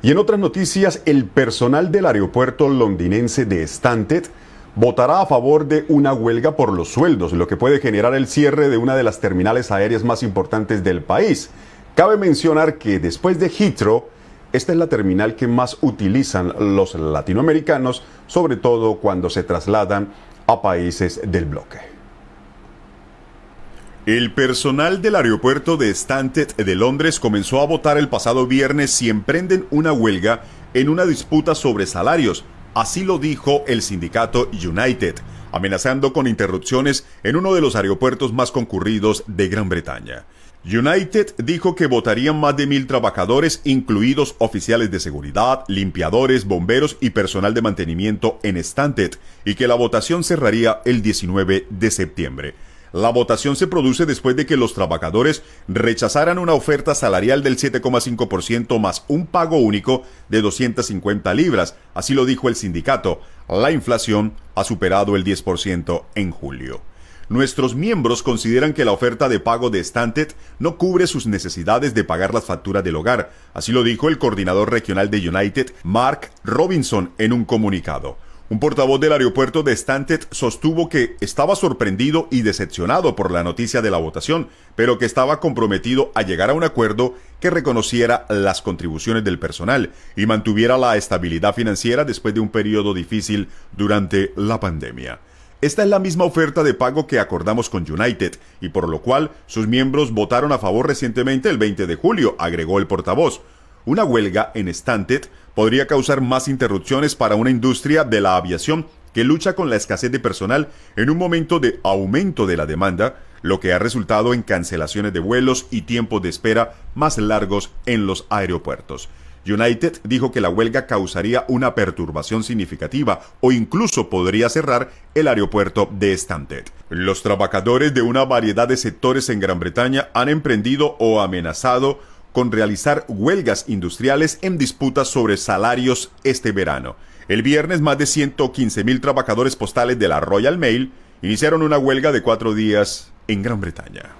Y en otras noticias, el personal del aeropuerto londinense de Stanted votará a favor de una huelga por los sueldos, lo que puede generar el cierre de una de las terminales aéreas más importantes del país. Cabe mencionar que después de Heathrow, esta es la terminal que más utilizan los latinoamericanos, sobre todo cuando se trasladan a países del bloque. El personal del aeropuerto de Stanted de Londres comenzó a votar el pasado viernes si emprenden una huelga en una disputa sobre salarios, así lo dijo el sindicato United, amenazando con interrupciones en uno de los aeropuertos más concurridos de Gran Bretaña. United dijo que votarían más de mil trabajadores, incluidos oficiales de seguridad, limpiadores, bomberos y personal de mantenimiento en Stanted, y que la votación cerraría el 19 de septiembre. La votación se produce después de que los trabajadores rechazaran una oferta salarial del 7,5% más un pago único de 250 libras, así lo dijo el sindicato. La inflación ha superado el 10% en julio. Nuestros miembros consideran que la oferta de pago de Stanted no cubre sus necesidades de pagar las facturas del hogar, así lo dijo el coordinador regional de United, Mark Robinson, en un comunicado. Un portavoz del aeropuerto de Stantet sostuvo que estaba sorprendido y decepcionado por la noticia de la votación, pero que estaba comprometido a llegar a un acuerdo que reconociera las contribuciones del personal y mantuviera la estabilidad financiera después de un periodo difícil durante la pandemia. Esta es la misma oferta de pago que acordamos con United y por lo cual sus miembros votaron a favor recientemente el 20 de julio, agregó el portavoz. Una huelga en Stantet podría causar más interrupciones para una industria de la aviación que lucha con la escasez de personal en un momento de aumento de la demanda, lo que ha resultado en cancelaciones de vuelos y tiempos de espera más largos en los aeropuertos. United dijo que la huelga causaría una perturbación significativa o incluso podría cerrar el aeropuerto de Stanton. Los trabajadores de una variedad de sectores en Gran Bretaña han emprendido o amenazado con realizar huelgas industriales en disputas sobre salarios este verano. El viernes, más de 115 mil trabajadores postales de la Royal Mail iniciaron una huelga de cuatro días en Gran Bretaña.